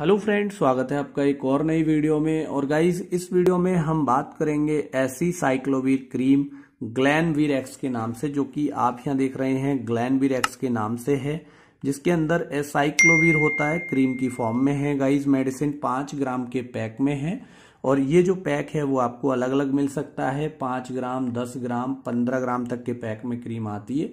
hello friend स्वागत है आपका एक और नई वीडियो में और गाइस इस वीडियो में हम बात करेंगे ऐसी साइक्लोवीर क्रीम ग्लैनवीर एक्स के नाम से जो कि आप यहां देख रहे हैं ग्लैनवीर एक्स के नाम से है जिसके अंदर एसाइक्लोवीर होता है क्रीम की फॉर्म में है गाइस मेडिसिन पांच ग्राम के पैक में है और ये जो पैक है वो आपको अलग अलग मिल सकता है पांच ग्राम दस ग्राम पंद्रह ग्राम तक के पैक में क्रीम आती है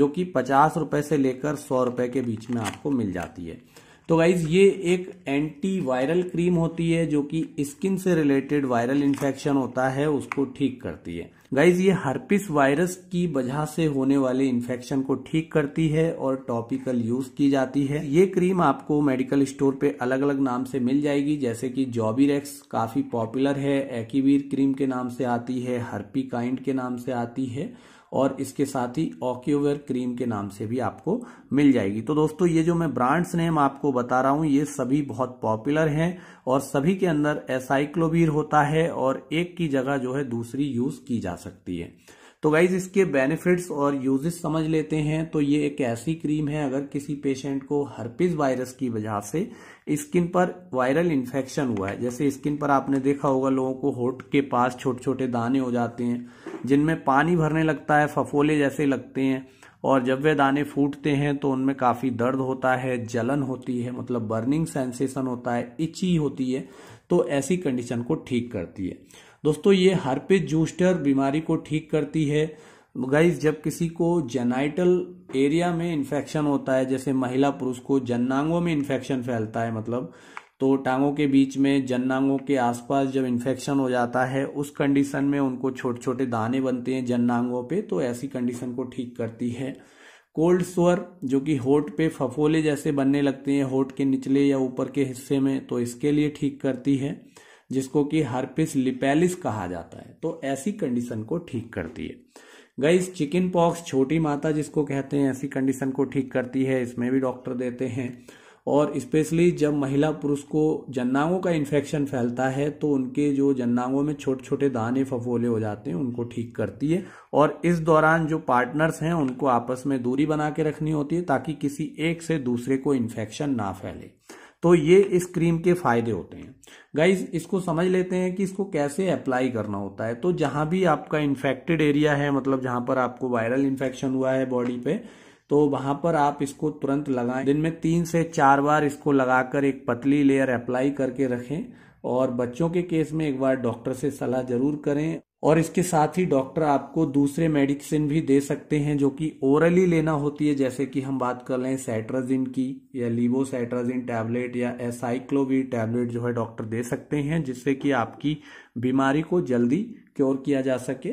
जो कि पचास रुपए से लेकर सौ रुपए के बीच में आपको मिल जाती है तो गाइज ये एक एंटी वायरल क्रीम होती है जो कि स्किन से रिलेटेड वायरल इन्फेक्शन होता है उसको ठीक करती है गाइज ये हर्पिस वायरस की वजह से होने वाले इन्फेक्शन को ठीक करती है और टॉपिकल यूज की जाती है ये क्रीम आपको मेडिकल स्टोर पे अलग अलग नाम से मिल जाएगी जैसे कि जॉबीरेक्स काफी पॉपुलर है एकीवीर क्रीम के नाम से आती है हर्पी काइंड के नाम से आती है और इसके साथ ही ऑक्यूवेयर क्रीम के नाम से भी आपको मिल जाएगी तो दोस्तों ये जो मैं ब्रांड्स नेम आपको बता रहा हूँ ये सभी बहुत पॉपुलर हैं और सभी के अंदर एसाइक्लोवीर होता है और एक की जगह जो है दूसरी यूज की जा सकती है तो गाइज इसके बेनिफिट्स और यूजेस समझ लेते हैं तो ये एक ऐसी क्रीम है अगर किसी पेशेंट को हर्पिस वायरस की वजह से स्किन पर वायरल इन्फेक्शन हुआ है जैसे स्किन पर आपने देखा होगा लोगों को होट के पास छोटे छोटे दाने हो जाते हैं जिनमें पानी भरने लगता है फफोले जैसे लगते हैं और जब वे दाने फूटते हैं तो उनमें काफ़ी दर्द होता है जलन होती है मतलब बर्निंग सेंसेशन होता है इची होती है तो ऐसी कंडीशन को ठीक करती है दोस्तों ये हर्पिस जूस्टर बीमारी को ठीक करती है गाइज जब किसी को जेनाइटल एरिया में इन्फेक्शन होता है जैसे महिला पुरुष को जन्नांगों में इन्फेक्शन फैलता है मतलब तो टांगों के बीच में जननांगों के आसपास जब इन्फेक्शन हो जाता है उस कंडीशन में उनको छोटे छोटे दाने बनते हैं जननांगों पे तो ऐसी कंडीशन को ठीक करती है कोल्ड स्वर जो कि होठ पे फफोले जैसे बनने लगते हैं होठ के निचले या ऊपर के हिस्से में तो इसके लिए ठीक करती है जिसको कि हर्पिस लिपेलिस कहा जाता है तो ऐसी कंडीशन को ठीक करती है गई चिकन पॉक्स छोटी माता जिसको कहते हैं ऐसी कंडीशन को ठीक करती है इसमें भी डॉक्टर देते हैं और स्पेशली जब महिला पुरुष को जन्नांगों का इन्फेक्शन फैलता है तो उनके जो जन्नांगों में छोटे छोटे दाने फफोले हो जाते हैं उनको ठीक करती है और इस दौरान जो पार्टनर्स हैं उनको आपस में दूरी बना के रखनी होती है ताकि किसी एक से दूसरे को इन्फेक्शन ना फैले तो ये इस क्रीम के फायदे होते हैं गाइज इसको समझ लेते हैं कि इसको कैसे अप्लाई करना होता है तो जहां भी आपका इन्फेक्टेड एरिया है मतलब जहां पर आपको वायरल इन्फेक्शन हुआ है बॉडी पे तो वहां पर आप इसको तुरंत लगाएं दिन में तीन से चार बार इसको लगाकर एक पतली लेयर अप्लाई करके रखें और बच्चों के केस में एक बार डॉक्टर से सलाह जरूर करें और इसके साथ ही डॉक्टर आपको दूसरे मेडिसिन भी दे सकते हैं जो कि ओरली लेना होती है जैसे कि हम बात कर लें सैट्राजिन की या लीवोसैट्राजिन टैबलेट या एसाइक्लोवी टैबलेट जो है डॉक्टर दे सकते हैं जिससे कि आपकी बीमारी को जल्दी क्योर किया जा सके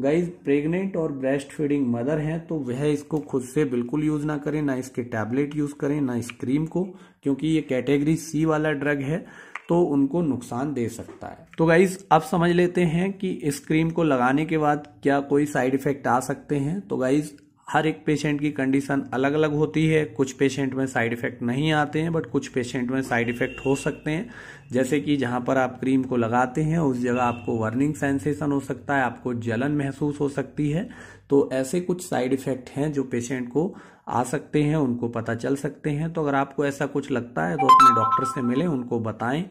गाइज प्रेग्नेंट और ब्रेस्ट फीडिंग मदर हैं तो वह इसको खुद से बिल्कुल यूज़ ना करें ना इसके टैबलेट यूज़ करें ना इस क्रीम को क्योंकि ये कैटेगरी सी वाला ड्रग है तो उनको नुकसान दे सकता है तो गाइज अब समझ लेते हैं कि इस क्रीम को लगाने के बाद क्या कोई साइड इफेक्ट आ सकते हैं तो गाइज हर एक पेशेंट की कंडीशन अलग अलग होती है कुछ पेशेंट में साइड इफ़ेक्ट नहीं आते हैं बट कुछ पेशेंट में साइड इफ़ेक्ट हो सकते हैं जैसे कि जहाँ पर आप क्रीम को लगाते हैं उस जगह आपको वर्निंग सेंसेशन हो सकता है आपको जलन महसूस हो सकती है तो ऐसे कुछ साइड इफ़ेक्ट हैं जो पेशेंट को आ सकते हैं उनको पता चल सकते हैं तो अगर आपको ऐसा कुछ लगता है तो अपने डॉक्टर से मिलें उनको बताएं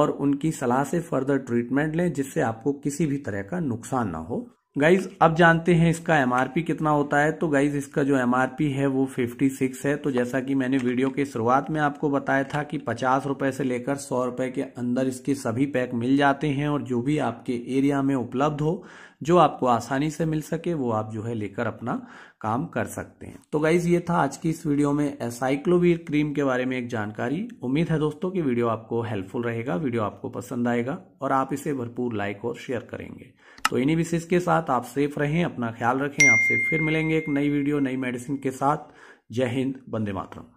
और उनकी सलाह से फर्दर ट्रीटमेंट लें जिससे आपको किसी भी तरह का नुकसान ना हो गाइज अब जानते हैं इसका एमआरपी कितना होता है तो गाइज इसका जो एमआरपी है वो 56 है तो जैसा कि मैंने वीडियो के शुरुआत में आपको बताया था कि पचास रुपए से लेकर सौ रुपए के अंदर इसके सभी पैक मिल जाते हैं और जो भी आपके एरिया में उपलब्ध हो जो आपको आसानी से मिल सके वो आप जो है लेकर अपना काम कर सकते हैं तो गाइज ये था आज की इस वीडियो में साइक्लोवीर क्रीम के बारे में एक जानकारी उम्मीद है दोस्तों कि वीडियो आपको हेल्पफुल रहेगा वीडियो आपको पसंद आएगा और आप इसे भरपूर लाइक और शेयर करेंगे तो इन्हीं विशेष के साथ आप सेफ रहें अपना ख्याल रखें आपसे फिर मिलेंगे एक नई वीडियो नई मेडिसिन के साथ जय हिंद बंदे मातरम